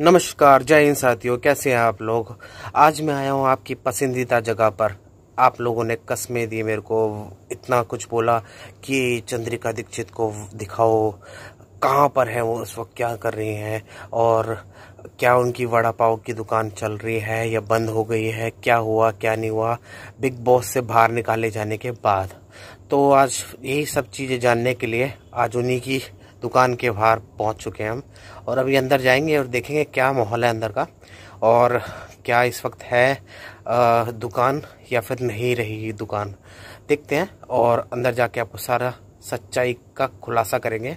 नमस्कार जय हिंद साथियों कैसे हैं आप लोग आज मैं आया हूँ आपकी पसंदीदा जगह पर आप लोगों ने कस्में दी मेरे को इतना कुछ बोला कि चंद्रिका दीक्षित को दिखाओ कहाँ पर है वो उस वक्त क्या कर रही हैं और क्या उनकी वड़ा पाव की दुकान चल रही है या बंद हो गई है क्या हुआ क्या नहीं हुआ बिग बॉस से बाहर निकाले जाने के बाद तो आज यही सब चीज़ें जानने के लिए आज उन्हीं की दुकान के बाहर पहुंच चुके हैं हम और अभी अंदर जाएंगे और देखेंगे क्या माहौल है अंदर का और क्या इस वक्त है दुकान या फिर नहीं रही दुकान देखते हैं और अंदर जाके आपको सारा सच्चाई का खुलासा करेंगे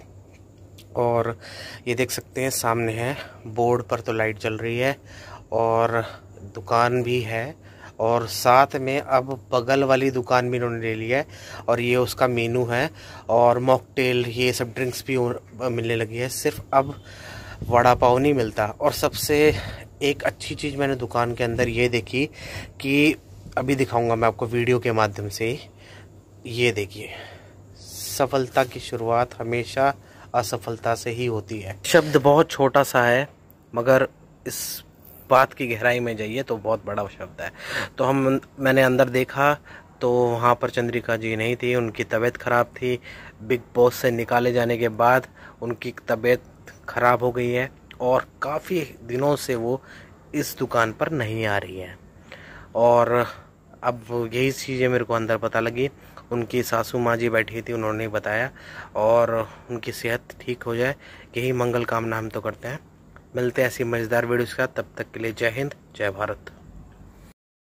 और ये देख सकते हैं सामने है बोर्ड पर तो लाइट जल रही है और दुकान भी है और साथ में अब बगल वाली दुकान भी इन्होंने ले लिया है और ये उसका मेनू है और मॉकटेल ये सब ड्रिंक्स भी मिलने लगी है सिर्फ अब वड़ा पाव नहीं मिलता और सबसे एक अच्छी चीज़ मैंने दुकान के अंदर ये देखी कि अभी दिखाऊंगा मैं आपको वीडियो के माध्यम से ये देखिए सफलता की शुरुआत हमेशा असफलता से ही होती है शब्द बहुत छोटा सा है मगर इस बात की गहराई में जाइए तो बहुत बड़ा शब्द है तो हम मैंने अंदर देखा तो वहाँ पर चंद्रिका जी नहीं थी उनकी तबीयत ख़राब थी बिग बॉस से निकाले जाने के बाद उनकी तबीयत ख़राब हो गई है और काफ़ी दिनों से वो इस दुकान पर नहीं आ रही हैं और अब यही चीज़ें मेरे को अंदर पता लगी उनकी सासू माँ जी बैठी थी उन्होंने बताया और उनकी सेहत ठीक हो जाए यही मंगल कामना हम तो करते हैं मिलते हैं ऐसी मज़ेदार वीडियोस का तब तक के लिए जय हिंद जय भारत